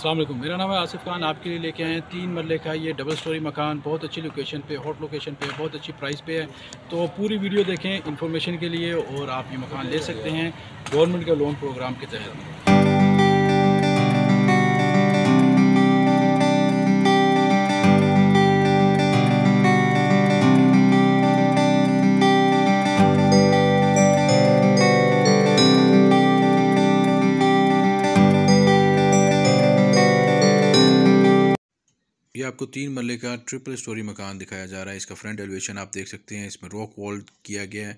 असलम मेरा नाम है आसिफ खान आपके लिए लेके आए हैं तीन मरले का ये डबल स्टोरी मकान बहुत अच्छी लोकेशन पे हॉट लोकेशन पे बहुत अच्छी प्राइस पे है तो पूरी वीडियो देखें इन्फॉर्मेशन के लिए और आप ये मकान ले सकते हैं गवर्नमेंट के लोन प्रोग्राम के तहत ये आपको तीन मरले का ट्रिपल स्टोरी मकान दिखाया जा रहा है इसका फ्रंट एलिवेशन आप देख सकते हैं इसमें रॉक वॉल किया गया है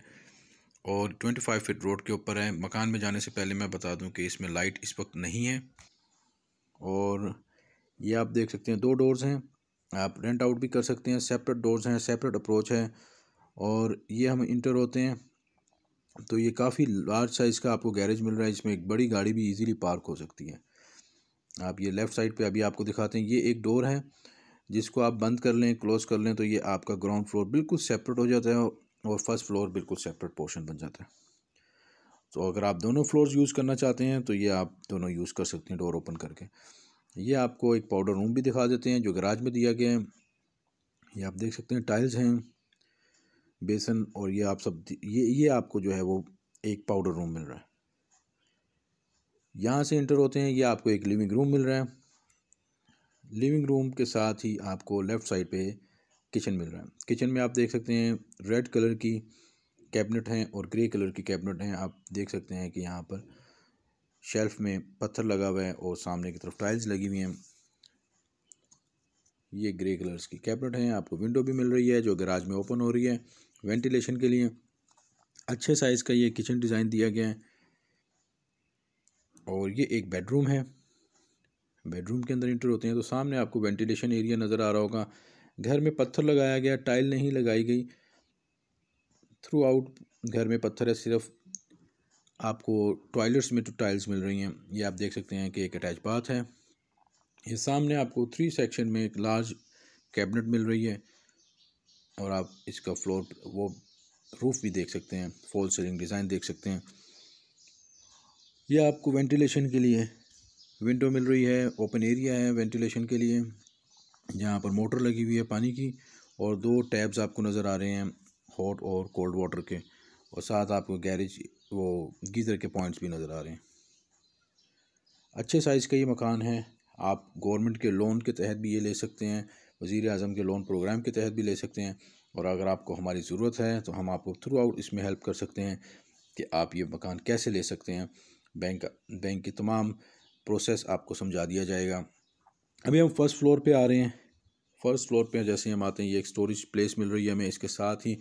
और 25 फिट रोड के ऊपर है मकान में जाने से पहले मैं बता दूं कि इसमें लाइट इस वक्त नहीं है और ये आप देख सकते हैं दो डोर्स हैं आप रेंट आउट भी कर सकते हैं सेपरेट डोर्स हैं सेपरेट अप्रोच है और ये हम इंटर होते हैं तो ये काफ़ी लार्ज साइज़ का आपको गैरेज मिल रहा है इसमें एक बड़ी गाड़ी भी ईजीली पार्क हो सकती है आप ये लेफ़्ट साइड पे अभी आपको दिखाते हैं ये एक डोर है जिसको आप बंद कर लें क्लोज़ कर लें तो ये आपका ग्राउंड फ्लोर बिल्कुल सेपरेट हो जाता है और फर्स्ट फ्लोर बिल्कुल सेपरेट पोर्शन बन जाता है तो अगर आप दोनों फ्लोर्स यूज़ करना चाहते हैं तो ये आप दोनों यूज़ कर सकते हैं डोर ओपन करके ये आपको एक पाउडर रूम भी दिखा देते हैं जो गराज में दिया गया है ये आप देख सकते हैं टाइल्स हैं बेसन और ये आप सब ये ये आपको जो है वो एक पाउडर रूम मिल रहा है यहाँ से इंटर होते हैं ये आपको एक लिविंग रूम मिल रहा है लिविंग रूम के साथ ही आपको लेफ़्ट साइड पे किचन मिल रहा है किचन में आप देख सकते हैं रेड कलर की कैबिनेट हैं और ग्रे कलर की कैबिनेट हैं आप देख सकते हैं कि यहाँ पर शेल्फ़ में पत्थर लगा हुआ है और सामने की तरफ टाइल्स लगी हुई हैं ये ग्रे कलर्स की कैबिनेट हैं आपको विंडो भी मिल रही है जो गराज में ओपन हो रही है वेंटिलेशन के लिए अच्छे साइज़ का ये किचन डिज़ाइन दिया गया है और ये एक बेडरूम है बेडरूम के अंदर इंटर होते हैं तो सामने आपको वेंटिलेशन एरिया नज़र आ रहा होगा घर में पत्थर लगाया गया टाइल नहीं लगाई गई थ्रू आउट घर में पत्थर है सिर्फ आपको टॉयलेट्स में तो टाइल्स मिल रही हैं ये आप देख सकते हैं कि एक अटैच बाथ है ये सामने आपको थ्री सेक्शन में एक लार्ज कैबिनेट मिल रही है और आप इसका फ्लोर वो रूफ़ भी देख सकते हैं फॉल सीलिंग डिज़ाइन देख सकते हैं यह आपको वेंटिलेशन के लिए विंडो मिल रही है ओपन एरिया है वेंटिलेशन के लिए जहाँ पर मोटर लगी हुई है पानी की और दो टैब्स आपको नज़र आ रहे हैं हॉट और कोल्ड वाटर के और साथ आपको गैरेज वो गीज़र के पॉइंट्स भी नज़र आ रहे हैं अच्छे साइज़ का ये मकान है आप गवर्नमेंट के लोन के तहत भी ये ले सकते हैं वज़ी अजम के लोन प्रोग्राम के तहत भी ले सकते हैं और अगर आपको हमारी ज़रूरत है तो हम आपको थ्रू आउट इसमें हेल्प कर सकते हैं कि आप ये मकान कैसे ले सकते हैं बैंक बैंक की तमाम प्रोसेस आपको समझा दिया जाएगा अभी हम फर्स्ट फ्लोर पे आ रहे हैं फर्स्ट फ्लोर पे जैसे हम आते हैं ये एक स्टोरेज प्लेस मिल रही है हमें इसके साथ ही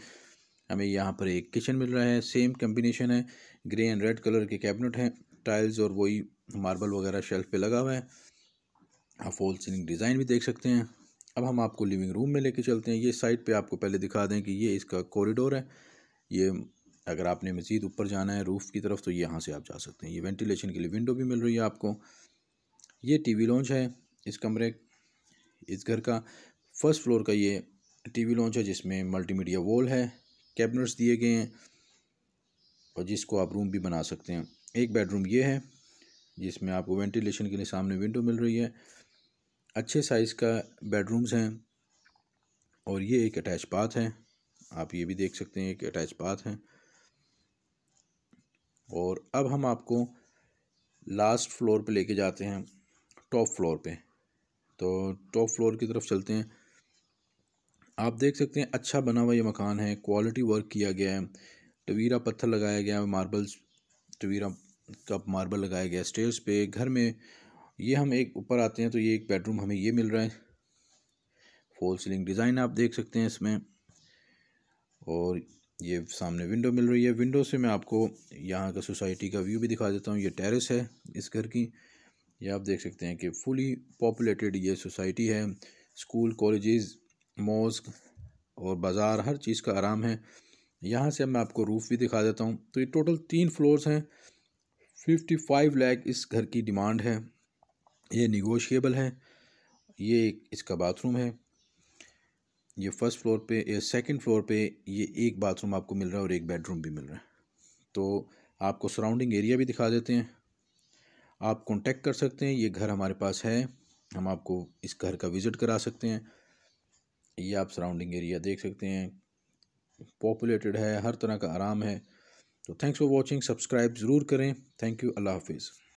हमें यहाँ पर एक किचन मिल रहा है सेम कम्बिनेशन है ग्रे एंड रेड कलर के कैबिनेट हैं टाइल्स और वही मार्बल वगैरह शेल्फ पे लगा हुआ है आप फॉल सीलिंग डिज़ाइन भी देख सकते हैं अब हम आपको लिविंग रूम में लेके चलते हैं ये साइड पे आपको पहले दिखा दें कि ये इसका कॉरिडोर है ये अगर आपने मज़ीद ऊपर जाना है रूफ़ की तरफ तो यहाँ से आप जा सकते हैं ये वेंटिलेशन के लिए विंडो भी मिल रही है आपको ये टीवी लॉन्च है इस कमरे इस घर का फर्स्ट फ्लोर का ये टीवी लॉन्च है जिसमें मल्टीमीडिया वॉल है कैबिनेट्स दिए गए हैं और जिसको आप रूम भी बना सकते हैं एक बेडरूम ये है जिसमें आपको वेंटिलेशन के लिए सामने विंडो मिल रही है अच्छे साइज़ का बेडरूम्स हैं और ये एक अटैच बाथ है आप ये भी देख सकते हैं एक अटैच बाथ है और अब हम आपको लास्ट फ्लोर पे लेके जाते हैं टॉप फ्लोर पे तो टॉप फ्लोर की तरफ चलते हैं आप देख सकते हैं अच्छा बना हुआ ये मकान है क्वालिटी वर्क किया गया है टवीरा पत्थर लगाया गया है मार्बल टवीरा का मार्बल लगाया गया स्टेयर्स पे घर में ये हम एक ऊपर आते हैं तो ये एक बेडरूम हमें ये मिल रहा है फॉल सीलिंग डिज़ाइन आप देख सकते हैं इसमें और ये सामने विंडो मिल रही है विंडो से मैं आपको यहाँ का सोसाइटी का व्यू भी दिखा देता हूँ ये टेरेस है इस घर की ये आप देख सकते हैं कि फुली पॉपुलेटेड ये सोसाइटी है स्कूल कॉलेजेस मॉस्क और बाज़ार हर चीज़ का आराम है यहाँ से मैं आपको रूफ़ भी दिखा देता हूँ तो ये टोटल तीन फ्लोर्स हैं फिफ्टी फाइव लैख इस घर की डिमांड है ये निगोशिएबल है ये इसका बाथरूम है ये फर्स्ट फ्लोर पे सेकंड फ्लोर पे ये एक बाथरूम आपको मिल रहा है और एक बेडरूम भी मिल रहा है तो आपको सराउंडिंग एरिया भी दिखा देते हैं आप कॉन्टेक्ट कर सकते हैं ये घर हमारे पास है हम आपको इस घर का विज़िट करा सकते हैं ये आप सराउंडिंग एरिया देख सकते हैं पॉपुलेटेड है हर तरह का आराम है तो थैंक्स फॉर वॉचिंग सब्सक्राइब ज़रूर करें थैंक यू अल्लाह हाफिज़